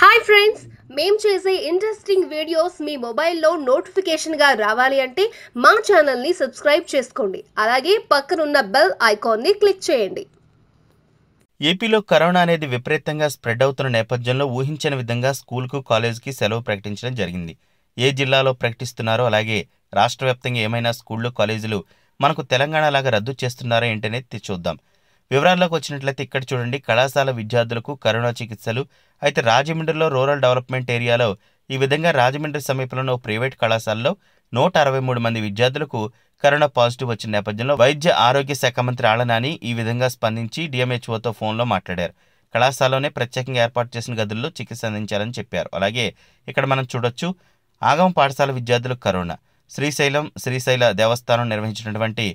hi friends మేం చేసే interesting videos మీ మొబైల్లో నోటిఫికేషన్గా రావాలి అంటే మా ఛానల్ని సబ్స్క్రైబ్ చేసుకోండి అలాగే పక్కనున్న బెల్ ఐకాన్ని క్లిక్ చేయండి ఏపీలో కరోనా అనేది విపరీతంగా స్ప్రెడ్ అవుతున్న నేపథ్యంలో ఊహించని విధంగా స్కూల్కు కాలేజ్కి సెలవు ప్రకటించడం జరిగింది ఏ జిల్లాలో ప్రకటిస్తున్నారో అలాగే రాష్ట్ర ఏమైనా స్కూళ్ళు కాలేజీలు మనకు తెలంగాణ లాగా రద్దు చేస్తున్నారా ఏంటనేది చూద్దాం వివరాల్లోకి వచ్చినట్లయితే ఇక్కడ చూడండి కళాశాల విద్యార్థులకు కరోనా చికిత్సలు అయితే రాజమండ్రిలో రూరల్ డెవలప్మెంట్ ఏరియాలో ఈ విధంగా రాజమండ్రి సమీపంలో ప్రైవేట్ కళాశాలలో నూట అరవై మూడు మంది విద్యార్థులకు కరోనా పాజిటివ్ వచ్చిన నేపథ్యంలో వైద్య ఆరోగ్య శాఖ మంత్రి ఆళ్లనాని ఈ విధంగా స్పందించి డిఎంహెచ్ఓతో ఫోన్లో మాట్లాడారు కళాశాలలోనే ప్రత్యేకంగా ఏర్పాటు చేసిన గదుల్లో చికిత్స అందించాలని చెప్పారు అలాగే ఇక్కడ మనం చూడొచ్చు ఆగమ పాఠశాల విద్యార్థులకు కరోనా శ్రీశైలం శ్రీశైల దేవస్థానం నిర్వహించినటువంటి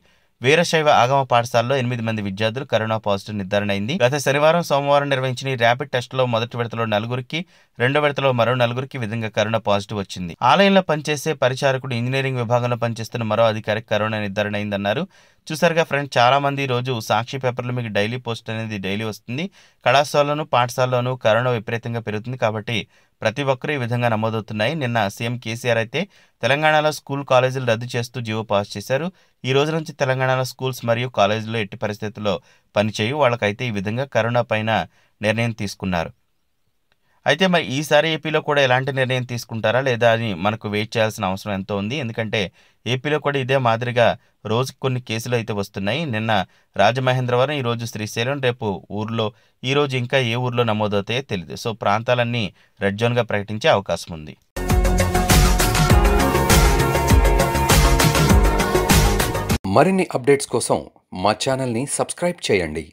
వీరశైవ ఆగమ పాఠశాలలో ఎనిమిది మంది విద్యార్థులు కరోనా పాజిటివ్ నిర్ధారణ అయింది గత శనివారం సోమవారం నిర్వహించిన ర్యాపిడ్ ర్యాపిడ్ లో మొదటి విడతలో నలుగురికి రెండో విడతలో మరో నలుగురికి విధంగా కరోనా పాజిటివ్ వచ్చింది ఆలయంలో పనిచేసే పరిచారకుడు ఇంజనీరింగ్ విభాగంలో పనిచేస్తున్న మరో అధికారికి కరోనా నిర్ధారణ అయిందన్నారు చూసారుగా ఫ్రెండ్స్ చాలా మంది రోజు సాక్షి పేపర్లో మీకు డైలీ పోస్ట్ అనేది డైలీ వస్తుంది కళాశాలలోను పాఠశాలలోను కరోనా విపరీతంగా పెరుగుతుంది కాబట్టి ప్రతి ఒక్కరూ ఈ విధంగా నమోదవుతున్నాయి నిన్న సీఎం కేసీఆర్ అయితే తెలంగాణలో స్కూల్ కాలేజీలు రద్దు చేస్తూ జీవో పాస్ చేశారు ఈ రోజు నుంచి తెలంగాణలో స్కూల్స్ మరియు కాలేజీలో ఎట్టి పరిస్థితుల్లో పనిచేయు వాళ్ళకైతే ఈ విధంగా కరోనా పైన నిర్ణయం తీసుకున్నారు అయితే మరి ఈసారి ఏపీలో కూడా ఎలాంటి నిర్ణయం తీసుకుంటారా లేదా అని మనకు వెయిట్ చేయాల్సిన అవసరం ఎంతో ఉంది ఎందుకంటే ఏపీలో కూడా ఇదే మాదిరిగా రోజు కొన్ని కేసులు అయితే వస్తున్నాయి నిన్న రాజమహేంద్రవరం ఈరోజు శ్రీశైలం రేపు ఊర్లో ఈరోజు ఇంకా ఏ ఊర్లో నమోదవుతాయో తెలియదు సో ప్రాంతాలన్నీ రెడ్ జోన్గా ప్రకటించే అవకాశం ఉంది మరిన్ని అప్డేట్స్ కోసం మా ఛానల్ని సబ్స్క్రైబ్ చేయండి